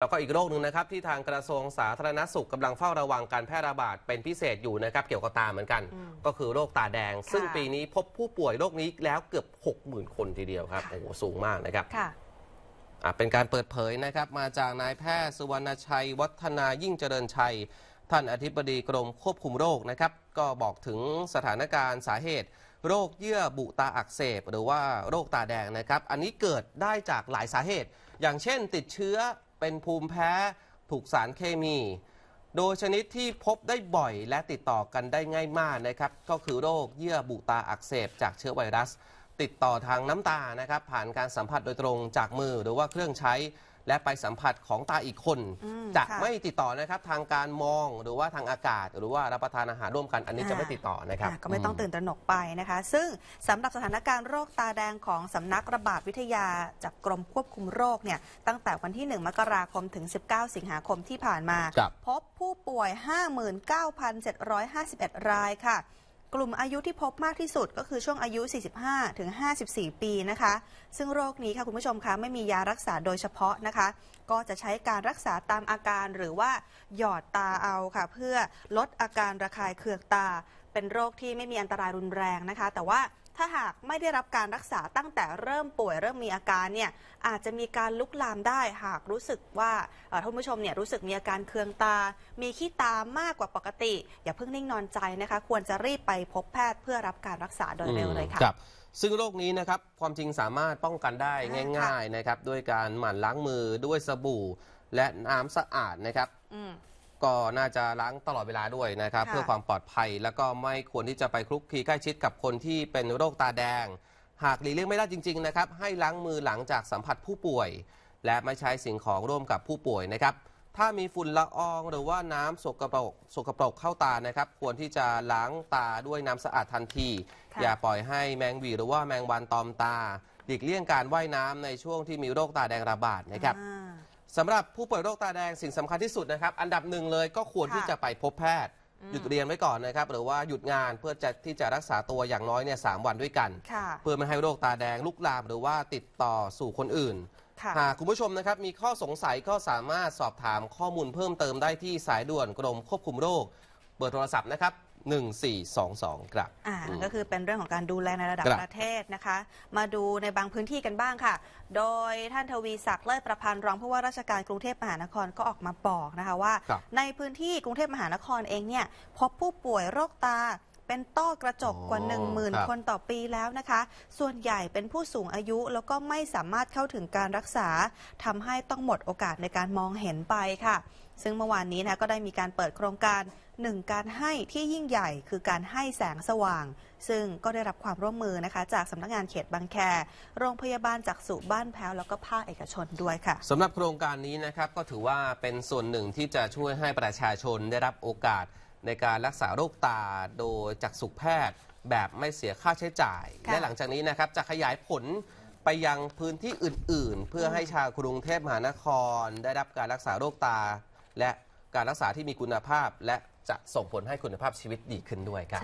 แล้วก็อีกโรคหนึ่งนะครับ ที่ทางกระทรวงสาธารณสุขกำลังเฝ้าระวังการแพร่ระบาด เป็นพิเศษอยู่นะครับ เกี่ยวกับตาเหมือนกัน ก็คือโรคตาแดง ซึ่งปีนี้พบผู้ป่วยโรคนี้แล้วเกือบ 60,000 คนทีเดียวครับโอ้โหสูงมากนะครับ เป็นการเปิดเผยนะครับ มาจากนายแพทย์สุวรรณชัย วัฒนายิ่งเจริญชัย ท่านอธิบดีกรม ควบคุมโรคนะครับ ก็บอกถึงสถานการณ์สาเหตุ โรคเยื่อบุตาอักเสบหรือว่าโรคตาแดงนะครับ อันนี้เกิดได้จากหลายสาเหตุ อย่างเช่น ติดเชื้อเป็นภูมิแพ้ถูกสารเคมี โดยชนิดที่พบได้บ่อยและติดต่อกันได้ง่ายมากนะครับ ก็คือโรคเยื่อบุตาอักเสบจากเชื้อไวรัส ติดต่อทางน้ำตานะครับ ผ่านการสัมผัสโดยตรงจากมือหรือว่าเครื่องใช้และไปสัมผัสของตาอีกคน จะไม่ติดต่อนะครับทางการมองหรือว่าทางอากาศ หรือว่ารับประทานอาหารร่วมกัน อันนี้จะไม่ติดต่อนะครับ ก็ไม่ต้องตื่นตระหนกไปนะคะซึ่งสำหรับสถานการณ์โรคตาแดงของสำนักระบาดวิทยาจากกรมควบคุมโรคเนี่ยตั้งแต่วันที่ 1 มกราคมถึง 19 สิงหาคมที่ผ่านมา พบผู้ป่วย 59,751 รายค่ะกลุ่มอายุที่พบมากที่สุดก็คือช่วงอายุ 45 ถึง 54 ปีนะคะ ซึ่งโรคนี้ค่ะคุณผู้ชมคะไม่มียารักษาโดยเฉพาะนะคะ ก็จะใช้การรักษาตามอาการหรือว่าหยอดตาเอาค่ะเพื่อลดอาการระคายเคืองตา เป็นโรคที่ไม่มีอันตรายรุนแรงนะคะ แต่ว่าถ้าหากไม่ได้รับการรักษาตั้งแต่เริ่มป่วยเริ่มมีอาการเนี่ยอาจจะมีการลุกลามได้ หากรู้สึกว่าท่านผู้ชมเนี่ยรู้สึกมีอาการเคืองตามีขี้ตามมากกว่าปกติ อย่าเพิ่งนิ่งนอนใจนะคะควรจะรีบไปพบแพทย์เพื่อรับการรักษาโดยเร็วเลยค่ะซึ่งโรคนี้นะครับ ความจริงสามารถป้องกันได้ง่าย ๆนะครับ ด้วยการหมั่นล้างมือด้วยสบู่และน้ำสะอาดนะครับก็น่าจะล้างตลอดเวลาด้วยนะครับ เพื่อความปลอดภัย แล้วก็ไม่ควรที่จะไปคลุกคลีใกล้ชิดกับคนที่เป็นโรคตาแดง หากหลีกเลี่ยงไม่ได้จริงๆนะครับให้ล้างมือหลังจากสัมผัสผู้ป่วย และไม่ใช้สิ่งของร่วมกับผู้ป่วยนะครับ ถ้ามีฝุ่นละอองหรือว่าน้ำสกปรกสกปรกเข้าตานะครับ ควรที่จะล้างตาด้วยน้ำสะอาดทันทีอย่าปล่อยให้แมงวีหรือว่าแมงวันตอมตาหลีกเลี่ยงการว่ายน้ำในช่วงที่มีโรคตาแดงระบาดนะครับสำหรับผู้ป่วยโรคตาแดงสิ่งสำคัญที่สุดนะครับ อันดับหนึ่งเลยก็ควรที่จะไปพบแพทย์ หยุดเรียนไว้ก่อนนะครับหรือว่าหยุดงานเพื่อจะที่จะรักษาตัวอย่างน้อยเนี่ยสามวันด้วยกันเพื่อไม่ให้โรคตาแดงลุกลามหรือว่าติดต่อสู่คนอื่นค่ะหากคุณผู้ชมนะครับ มีข้อสงสัยก็สามารถสอบถามข้อมูลเพิ่มเติมได้ที่สายด่วนกรมควบคุมโรคเบอร์โทรศัพท์นะครับ1422ครับอ่าก็คือเป็นเรื่องของการดูแลในระดับรบประเทศนะคะ มาดูในบางพื้นที่กันบ้างค่ะ โดยท่านทวีศักดิ์เลิศประพันธ์รอง ผู้ว่าราชการกรุงเทพมหานครก็ออกมาบอกนะคะว่า ในพื้นที่กรุงเทพมหานครเองเนี่ยพบผู้ป่วยโรคตาเป็นต้อกระจกกว่า1 0,000 คนต่อปีแล้วนะคะ ส่วนใหญ่เป็นผู้สูงอายุแล้วก็ไม่สามารถเข้าถึงการรักษา ทำให้ต้องหมดโอกาสในการมองเห็นไปค่ะ ซึ่งเมื่อวานนี้นะก็ได้มีการเปิดโครงการหนึ่งการให้ที่ยิ่งใหญ่คือการให้แสงสว่าง ซึ่งก็ได้รับความร่วมมือนะคะจากสำนักงานเขตบางแคโรงพยาบาลจากสุบ้านแพ้วแล้วก็ภาคเอกชนด้วยค่ะสำหรับโครงการนี้นะครับก็ถือว่าเป็นส่วนหนึ่งที่จะช่วยให้ประชาชนได้รับโอกาสในการรักษาโรคตาโดยจักษุแพทย์แบบไม่เสียค่าใช้จ่าย และหลังจากนี้นะครับจะขยายผลไปยังพื้นที่อื่นๆ เพื่อให้ชาวกรุงเทพมหานครได้รับการรักษาโรคตาและการรักษาที่มีคุณภาพและจะส่งผลให้คุณภาพชีวิตดีขึ้นด้วยครับ